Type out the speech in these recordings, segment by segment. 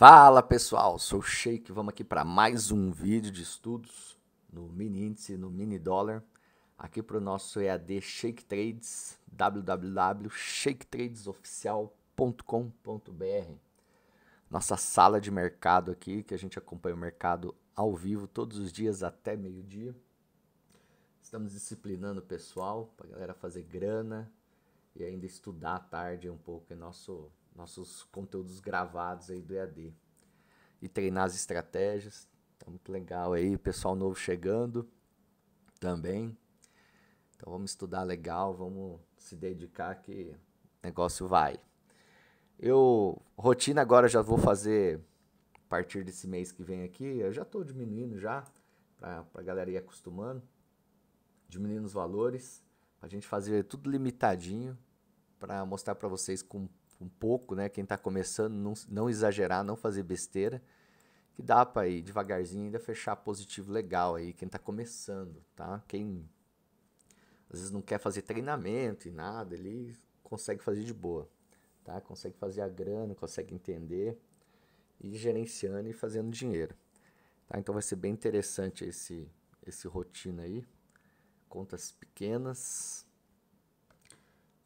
Fala pessoal, sou o Sheik, vamos aqui para mais um vídeo de estudos no mini índice, no mini dólar, aqui para o nosso EAD Shake Trades, www.shaketradesoficial.com.br. Nossa sala de mercado aqui, que a gente acompanha o mercado ao vivo todos os dias até meio-dia. Estamos disciplinando o pessoal, para a galera fazer grana e ainda estudar à tarde um pouco, é nosso nossos conteúdos gravados aí do EAD. E treinar as estratégias. Tá muito legal aí, pessoal novo chegando também. Então vamos estudar legal, vamos se dedicar que o negócio vai. Eu, rotina agora já vou fazer a partir desse mês que vem aqui. Eu já estou diminuindo já, para a galera ir acostumando. Diminuindo os valores, a gente fazer tudo limitadinho, para mostrar para vocês com um pouco, né? Quem está começando, não, não exagerar, não fazer besteira, que dá para ir devagarzinho ainda fechar positivo legal aí, quem está começando, tá? Quem às vezes não quer fazer treinamento e nada, ele consegue fazer de boa, tá? Consegue fazer a grana, consegue entender e gerenciando e fazendo dinheiro. Tá? Então vai ser bem interessante esse esse rotina aí. Contas pequenas,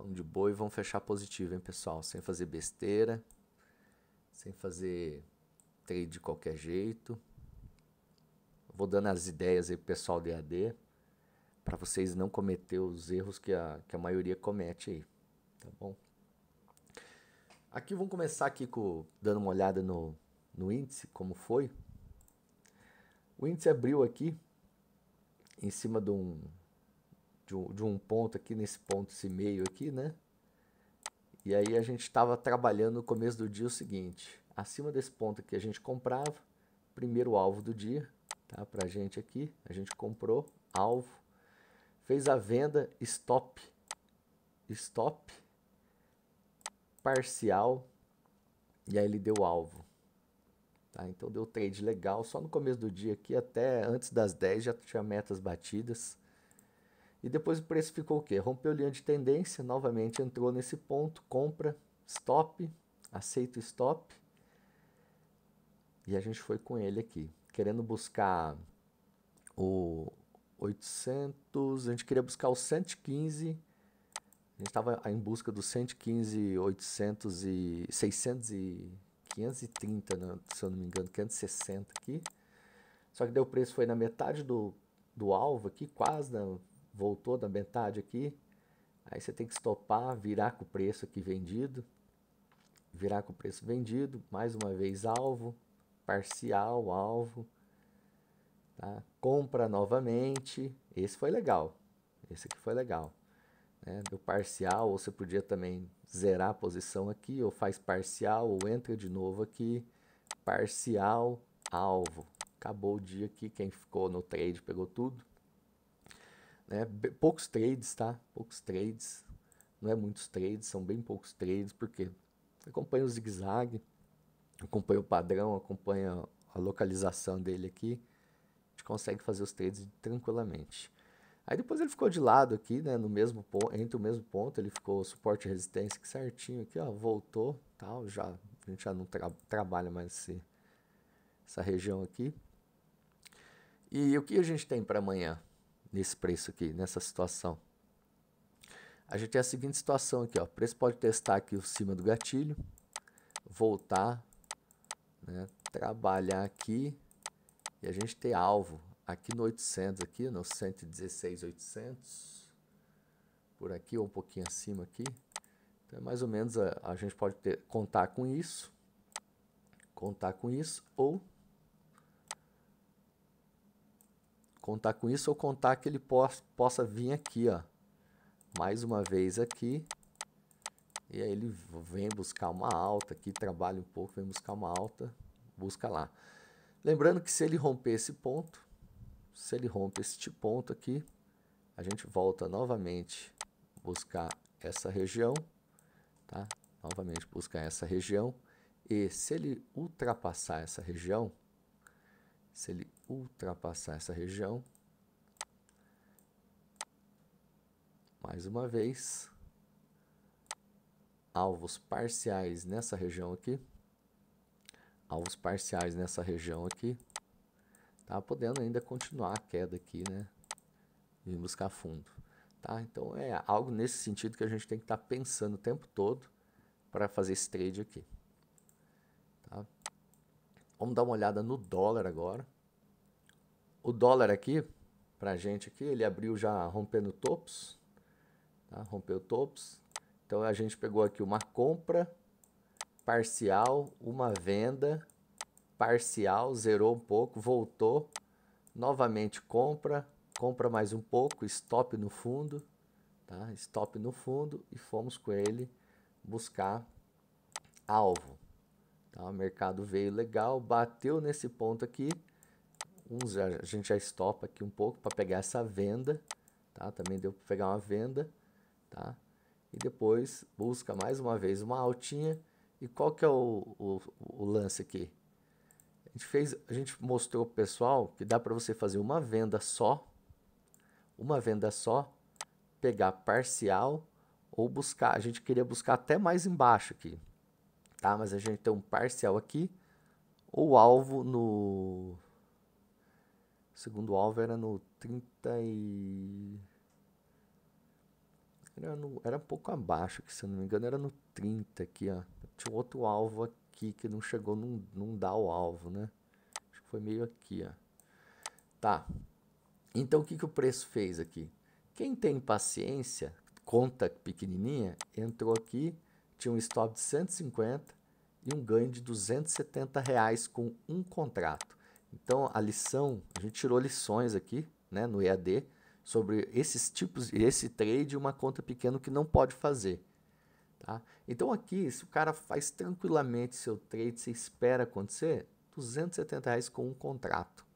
Vamos de boa e vamos fechar positivo, hein, pessoal? Sem fazer besteira, sem fazer trade de qualquer jeito. Vou dando as ideias aí pro pessoal de AD para vocês não cometer os erros que a, que a maioria comete aí, tá bom? Aqui vamos começar aqui com, dando uma olhada no, no índice, como foi. O índice abriu aqui em cima de um, de um, de um ponto aqui nesse ponto, esse meio aqui, né? E aí a gente estava trabalhando no começo do dia o seguinte, acima desse ponto aqui a gente comprava, primeiro alvo do dia, tá? Pra gente aqui, a gente comprou, alvo, fez a venda, stop, stop, parcial, e aí ele deu alvo. Tá? Então deu trade legal, só no começo do dia aqui, até antes das 10 já tinha metas batidas. E depois o preço ficou o quê? Rompeu linha de tendência, novamente entrou nesse ponto, compra, stop, aceito stop. E a gente foi com ele aqui, querendo buscar o 800, a gente queria buscar o 115. A gente estava em busca do 115, 800 e 600 e 530, né, se eu não me engano, 560 aqui. Só que deu o preço foi na metade do, do alvo aqui, quase na né, voltou da metade aqui, aí você tem que estopar, virar com o preço aqui vendido, virar com o preço vendido, mais uma vez alvo, parcial, alvo, tá? compra novamente, esse foi legal, esse aqui foi legal. Né? Do parcial, ou você podia também zerar a posição aqui, ou faz parcial, ou entra de novo aqui, parcial, alvo. Acabou o dia aqui, quem ficou no trade pegou tudo. Né? Poucos trades, tá? Poucos trades. Não é muitos trades, são bem poucos trades, porque acompanha o zigue-zague, acompanha o padrão, acompanha a localização dele aqui. A gente consegue fazer os trades tranquilamente. Aí depois ele ficou de lado aqui, né, no mesmo ponto, entre o mesmo ponto, ele ficou suporte e resistência aqui certinho aqui, ó, voltou, tal, já a gente já não tra trabalha mais esse, essa região aqui. E o que a gente tem para amanhã? nesse preço aqui, nessa situação. A gente tem a seguinte situação aqui, ó. O preço pode testar aqui o cima do gatilho, voltar, né, trabalhar aqui e a gente ter alvo aqui no 800 aqui, no 116,800, por aqui ou um pouquinho acima aqui. Então, é mais ou menos a, a gente pode ter, contar com isso, contar com isso ou Contar com isso ou contar que ele possa, possa vir aqui, ó. Mais uma vez aqui. E aí ele vem buscar uma alta aqui, trabalha um pouco, vem buscar uma alta, busca lá. Lembrando que se ele romper esse ponto, se ele rompe este ponto aqui, a gente volta novamente buscar essa região, tá? Novamente buscar essa região e se ele ultrapassar essa região, se ele ultrapassar essa região. Mais uma vez, alvos parciais nessa região aqui, alvos parciais nessa região aqui, tá podendo ainda continuar a queda aqui, né? E buscar fundo, tá? Então é algo nesse sentido que a gente tem que estar tá pensando o tempo todo para fazer esse trade aqui, tá? Vamos dar uma olhada no dólar agora o dólar aqui, para a gente aqui, ele abriu já rompendo tops, tá? rompeu tops. Então a gente pegou aqui uma compra parcial, uma venda parcial, zerou um pouco, voltou, novamente compra, compra mais um pouco, stop no fundo, tá? stop no fundo e fomos com ele buscar alvo. Tá? O mercado veio legal, bateu nesse ponto aqui, uns a gente já estopa aqui um pouco para pegar essa venda, tá? Também deu para pegar uma venda, tá? E depois busca mais uma vez uma altinha. E qual que é o, o, o lance aqui? A gente, fez, a gente mostrou pro pessoal que dá para você fazer uma venda só, uma venda só, pegar parcial ou buscar. A gente queria buscar até mais embaixo aqui, tá? Mas a gente tem um parcial aqui, ou alvo no segundo alvo era no 30 e... Era, no, era um pouco abaixo, que se eu não me engano era no 30 aqui, ó. Tinha outro alvo aqui que não chegou, não, não dá o alvo, né? Acho que foi meio aqui, ó. Tá. Então o que, que o preço fez aqui? Quem tem paciência, conta pequenininha, entrou aqui, tinha um stop de 150 e um ganho de 270 reais com um contrato. Então, a lição, a gente tirou lições aqui, né, no EAD, sobre esses tipos, esse trade uma conta pequena que não pode fazer. Tá? Então aqui, se o cara faz tranquilamente seu trade, você espera acontecer, 270 reais com um contrato.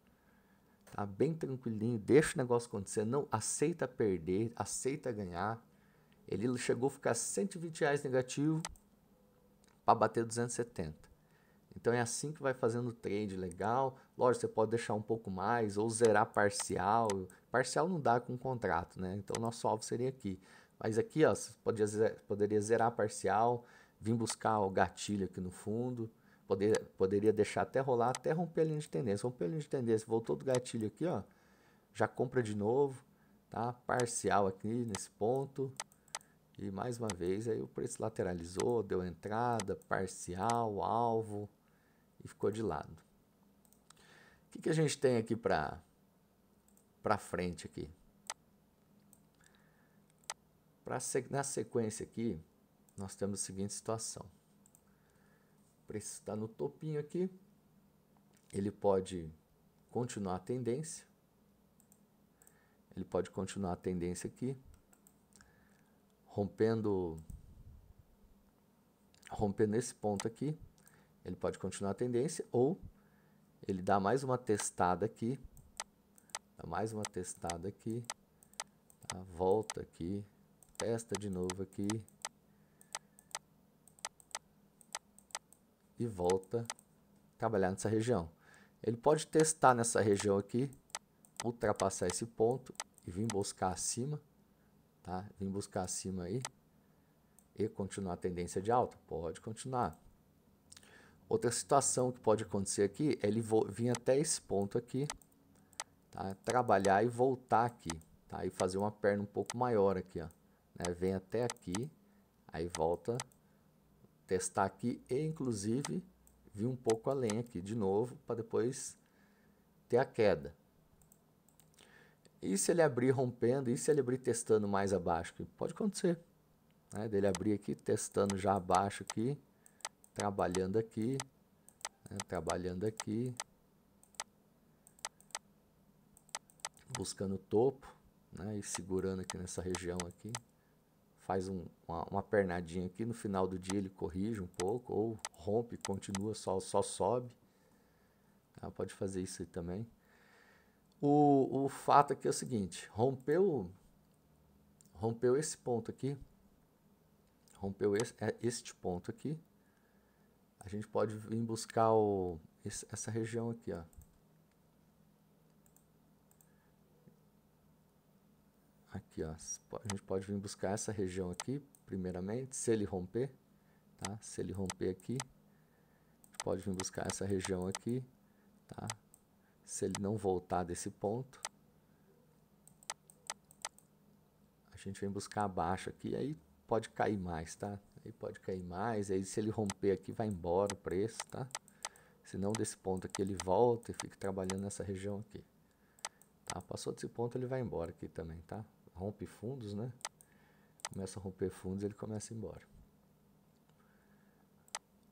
Tá? Bem tranquilinho, deixa o negócio acontecer, não aceita perder, aceita ganhar. Ele chegou a ficar 120 reais negativo para bater 270. Então é assim que vai fazendo o trade legal. Lógico, você pode deixar um pouco mais ou zerar parcial. Parcial não dá com contrato, né? Então o nosso alvo seria aqui. Mas aqui, ó, você podia, poderia zerar parcial, vir buscar o gatilho aqui no fundo. Poder, poderia deixar até rolar, até romper a linha de tendência. Romper a linha de tendência, voltou do gatilho aqui, ó. Já compra de novo, tá? Parcial aqui nesse ponto. E mais uma vez, aí o preço lateralizou, deu entrada, parcial, alvo e ficou de lado. O que, que a gente tem aqui para para frente aqui? Pra, na sequência aqui, nós temos a seguinte situação. O preço está no topinho aqui, ele pode continuar a tendência, ele pode continuar a tendência aqui, rompendo rompendo esse ponto aqui, ele pode continuar a tendência ou ele dá mais uma testada aqui, dá mais uma testada aqui, tá? volta aqui, testa de novo aqui e volta trabalhar nessa região. Ele pode testar nessa região aqui, ultrapassar esse ponto e vir buscar acima, tá? Vir buscar acima aí e continuar a tendência de alta? Pode continuar. Outra situação que pode acontecer aqui é ele vir até esse ponto aqui, tá? trabalhar e voltar aqui, tá? e fazer uma perna um pouco maior aqui. Ó, né? Vem até aqui, aí volta, testar aqui e inclusive vir um pouco além aqui de novo para depois ter a queda. E se ele abrir rompendo? E se ele abrir testando mais abaixo? Pode acontecer. Né? Dele abrir aqui, testando já abaixo aqui trabalhando aqui, né, trabalhando aqui, buscando o topo, né, e segurando aqui nessa região aqui, faz um, uma, uma, pernadinha aqui, no final do dia ele corrige um pouco, ou rompe, continua, só, só sobe, ah, pode fazer isso aí também. O, o fato aqui é o seguinte, rompeu, rompeu esse ponto aqui, rompeu esse, é, este ponto aqui, a gente pode vir buscar o, essa região aqui, ó. Aqui, ó. A gente pode vir buscar essa região aqui, primeiramente, se ele romper, tá? Se ele romper aqui, pode vir buscar essa região aqui, tá? Se ele não voltar desse ponto, a gente vem buscar abaixo aqui, aí pode cair mais, tá? Aí pode cair mais, aí se ele romper aqui vai embora o preço, tá? Se não desse ponto aqui ele volta e fica trabalhando nessa região aqui. Tá? Passou desse ponto ele vai embora aqui também, tá? Rompe fundos, né? Começa a romper fundos, ele começa a ir embora.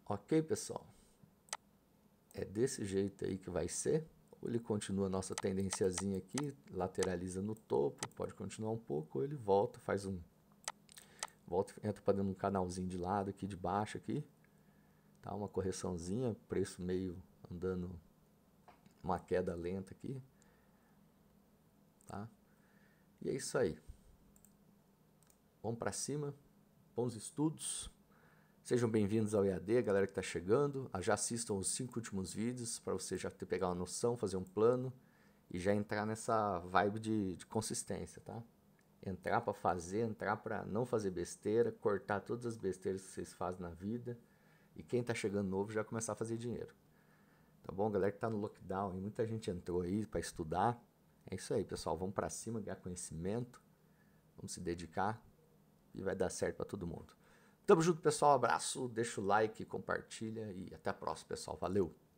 Ok, pessoal? É desse jeito aí que vai ser. Ou ele continua a nossa tendenciazinha aqui, lateraliza no topo, pode continuar um pouco, ou ele volta, faz um Volto, entro para dentro de um canalzinho de lado aqui, de baixo aqui. Tá? Uma correçãozinha, preço meio andando uma queda lenta aqui. Tá? E é isso aí. Vamos para cima. Bons estudos. Sejam bem-vindos ao EAD, galera que está chegando. Ah, já assistam os cinco últimos vídeos para você já ter, pegar uma noção, fazer um plano e já entrar nessa vibe de, de consistência, tá? entrar para fazer, entrar para não fazer besteira, cortar todas as besteiras que vocês fazem na vida. E quem está chegando novo já começar a fazer dinheiro. Tá bom, galera que está no lockdown, e muita gente entrou aí para estudar. É isso aí, pessoal, vamos para cima ganhar conhecimento. Vamos se dedicar e vai dar certo para todo mundo. Tamo junto, pessoal. Abraço, deixa o like, compartilha e até a próxima, pessoal. Valeu.